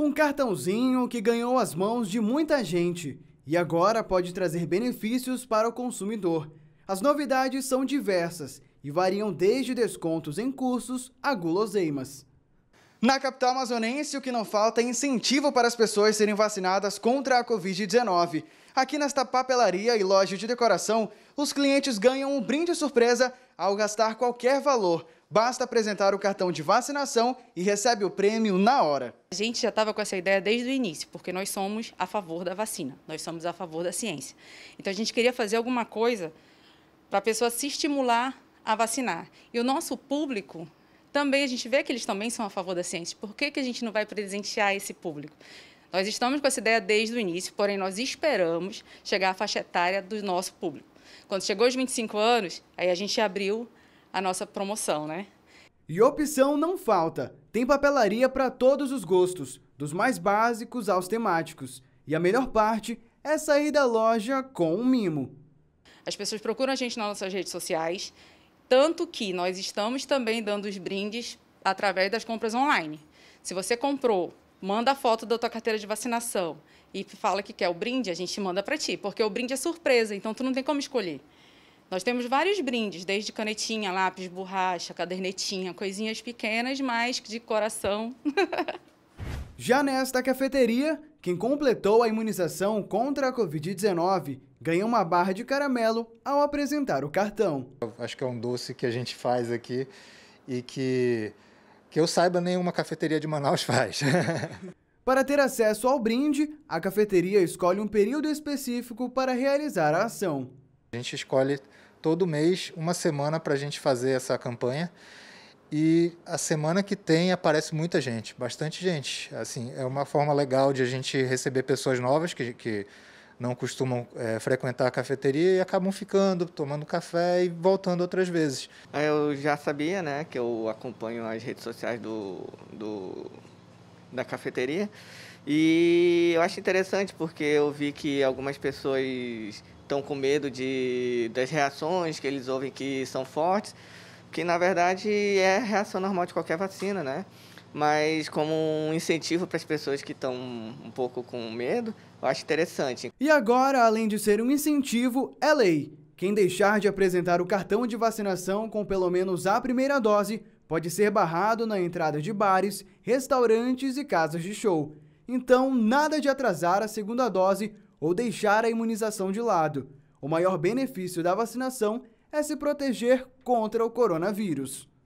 Um cartãozinho que ganhou as mãos de muita gente e agora pode trazer benefícios para o consumidor. As novidades são diversas e variam desde descontos em cursos a guloseimas. Na capital amazonense, o que não falta é incentivo para as pessoas serem vacinadas contra a Covid-19. Aqui nesta papelaria e loja de decoração, os clientes ganham um brinde surpresa ao gastar qualquer valor. Basta apresentar o cartão de vacinação e recebe o prêmio na hora. A gente já estava com essa ideia desde o início, porque nós somos a favor da vacina, nós somos a favor da ciência. Então a gente queria fazer alguma coisa para a pessoa se estimular a vacinar. E o nosso público também, a gente vê que eles também são a favor da ciência. Por que, que a gente não vai presentear esse público? Nós estamos com essa ideia desde o início, porém nós esperamos chegar à faixa etária do nosso público. Quando chegou aos 25 anos, aí a gente abriu a nossa promoção, né? E opção não falta. Tem papelaria para todos os gostos, dos mais básicos aos temáticos. E a melhor parte é sair da loja com um mimo. As pessoas procuram a gente nas nossas redes sociais, tanto que nós estamos também dando os brindes através das compras online. Se você comprou, manda a foto da tua carteira de vacinação e fala que quer o brinde, a gente manda para ti, porque o brinde é surpresa, então tu não tem como escolher. Nós temos vários brindes, desde canetinha, lápis, borracha, cadernetinha, coisinhas pequenas, mas de coração. Já nesta cafeteria, quem completou a imunização contra a Covid-19 ganha uma barra de caramelo ao apresentar o cartão. Acho que é um doce que a gente faz aqui e que, que eu saiba, nenhuma cafeteria de Manaus faz. para ter acesso ao brinde, a cafeteria escolhe um período específico para realizar a ação. A gente escolhe todo mês uma semana para a gente fazer essa campanha. E a semana que tem aparece muita gente, bastante gente. Assim, é uma forma legal de a gente receber pessoas novas que, que não costumam é, frequentar a cafeteria e acabam ficando, tomando café e voltando outras vezes. Eu já sabia, né, que eu acompanho as redes sociais do, do da cafeteria. E eu acho interessante porque eu vi que algumas pessoas estão com medo de, das reações que eles ouvem que são fortes, que na verdade é a reação normal de qualquer vacina, né? Mas como um incentivo para as pessoas que estão um pouco com medo, eu acho interessante. E agora, além de ser um incentivo, é lei. Quem deixar de apresentar o cartão de vacinação com pelo menos a primeira dose pode ser barrado na entrada de bares, restaurantes e casas de show. Então, nada de atrasar a segunda dose ou deixar a imunização de lado. O maior benefício da vacinação é se proteger contra o coronavírus.